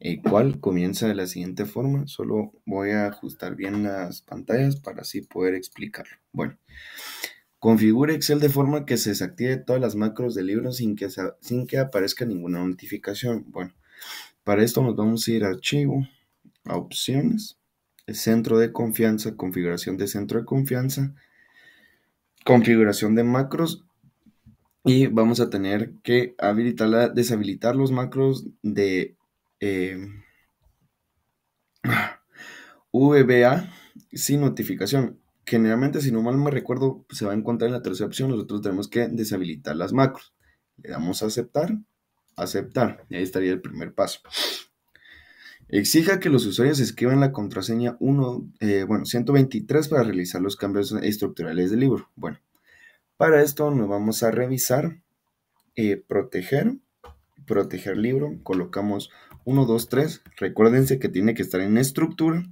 el eh, cual comienza de la siguiente forma. Solo voy a ajustar bien las pantallas para así poder explicarlo. Bueno, configure Excel de forma que se desactive todas las macros del libro sin que, sin que aparezca ninguna notificación. Bueno, para esto nos vamos a ir a Archivo, a Opciones, Centro de Confianza, Configuración de Centro de Confianza, Configuración de Macros y vamos a tener que habilitar deshabilitar los macros de eh, VBA sin notificación. Generalmente, si no mal me recuerdo, se va a encontrar en la tercera opción. Nosotros tenemos que deshabilitar las macros. Le damos a aceptar, aceptar. Y ahí estaría el primer paso. Exija que los usuarios escriban la contraseña 1, eh, bueno, 123 para realizar los cambios estructurales del libro. Bueno, para esto nos vamos a revisar, eh, proteger proteger libro, colocamos 1, 2, 3. Recuérdense que tiene que estar en estructura.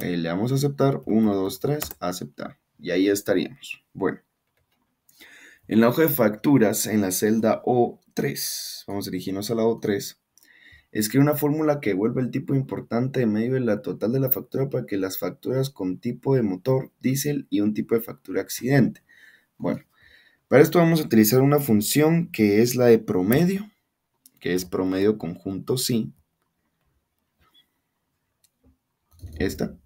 Eh, le damos a aceptar, 1, 2, 3, aceptar. Y ahí estaríamos. Bueno. En la hoja de facturas, en la celda O3, vamos a dirigirnos a la O3, escribe una fórmula que devuelva el tipo importante de medio de la total de la factura para que las facturas con tipo de motor, diésel y un tipo de factura accidente. Bueno, para esto vamos a utilizar una función que es la de promedio que es promedio conjunto sí. Esta.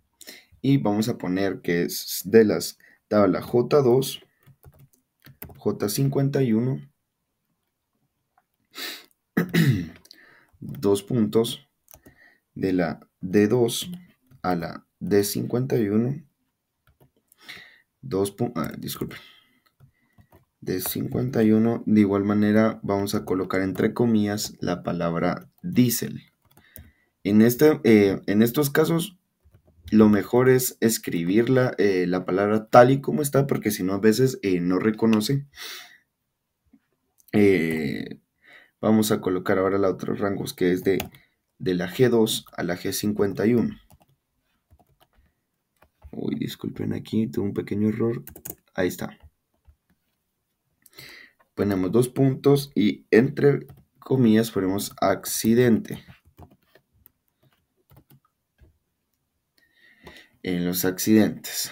Y vamos a poner que es de las tabla J2, J51, dos puntos de la D2 a la D51, dos puntos, ah, disculpen, de 51. De igual manera vamos a colocar entre comillas la palabra diésel. En, este, eh, en estos casos lo mejor es escribir eh, la, palabra tal y como está porque si no a veces eh, no reconoce. vamos a colocar ahora la otros rangos que es de, de la G2 a la G51. Uy, disculpen aquí, tuve un pequeño error. Ahí está tenemos dos puntos y entre comillas ponemos accidente. En los accidentes.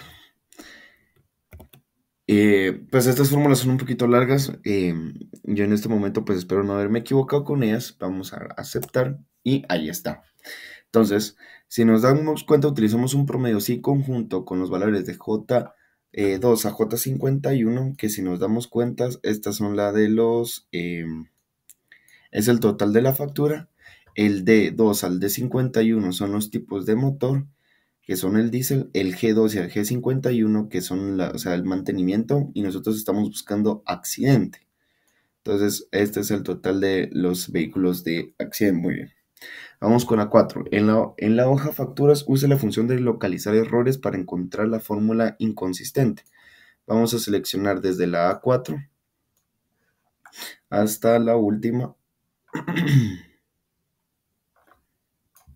Eh, pues estas fórmulas son un poquito largas. Em, yo en este momento pues espero no haberme equivocado con ellas. Vamos a aceptar y ahí está. Entonces, si nos damos cuenta, utilizamos un promedio sí conjunto con los valores de J, 2 eh, a J51, que si nos damos cuenta, estas son la de los... Em, es el total de la factura. El D2 al D51 son los tipos de motor, que son el diésel. El G2 y el G51, que son el mantenimiento. Y nosotros estamos buscando accidente. Entonces, este es el total de los vehículos de accidente. Muy bien. Vamos con la 4. En la, en la hoja facturas use la función de localizar errores para encontrar la fórmula inconsistente. Vamos a seleccionar desde la A4 hasta la última.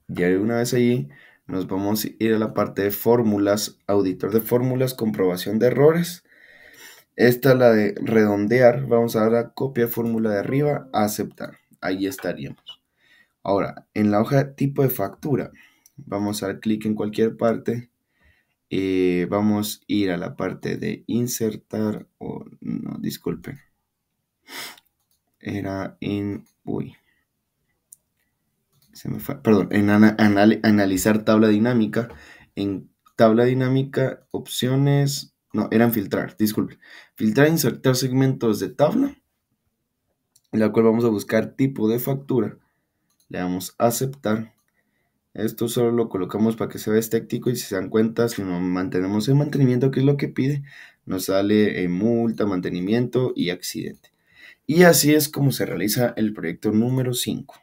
y una vez allí nos vamos a ir a la parte de fórmulas, auditor de fórmulas, comprobación de errores. Esta es la de redondear. Vamos a dar a copia fórmula de arriba, aceptar. Ahí estaríamos. Ahora, en la hoja tipo de factura, vamos a dar clic en cualquier parte. Eh, vamos a ir a la parte de insertar, o no, disculpen. Era en, uy, se me fue, perdón, en analizar tabla dinámica. En tabla dinámica, opciones, no, eran filtrar, disculpen. Filtrar, e insertar segmentos de tabla, en la cual vamos a buscar tipo de factura le damos a aceptar. Esto solo lo colocamos para que se vea estético y si se dan cuenta, si no mantenemos el mantenimiento, que es lo que pide, nos sale en eh, multa, mantenimiento y accidente. Y así es como se realiza el proyecto número 5.